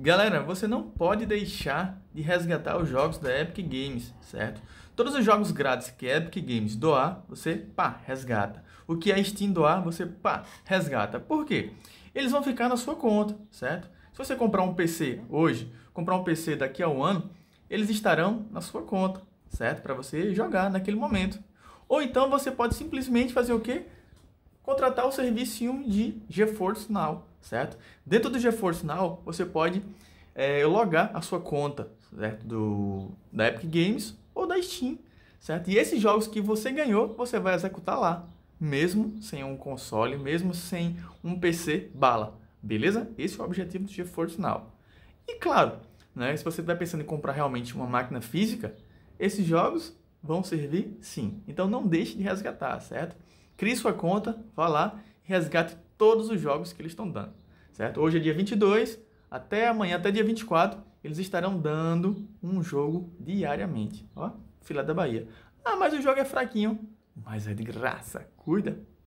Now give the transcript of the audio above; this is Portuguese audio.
Galera, você não pode deixar de resgatar os jogos da Epic Games, certo? Todos os jogos grátis que a Epic Games doar, você pá, resgata. O que a Steam doar, você pá, resgata. Por quê? Eles vão ficar na sua conta, certo? Se você comprar um PC hoje, comprar um PC daqui a um ano, eles estarão na sua conta, certo? Para você jogar naquele momento. Ou então você pode simplesmente fazer o quê? contratar o serviço de GeForce Now, certo? Dentro do GeForce Now, você pode é, logar a sua conta, certo? Do, da Epic Games ou da Steam, certo? E esses jogos que você ganhou, você vai executar lá, mesmo sem um console, mesmo sem um PC bala, beleza? Esse é o objetivo do GeForce Now. E claro, né, se você estiver pensando em comprar realmente uma máquina física, esses jogos vão servir sim. Então não deixe de resgatar, certo? crie sua conta, vá lá e resgate todos os jogos que eles estão dando, certo? Hoje é dia 22, até amanhã, até dia 24, eles estarão dando um jogo diariamente, ó, fila da Bahia. Ah, mas o jogo é fraquinho, mas é de graça, cuida!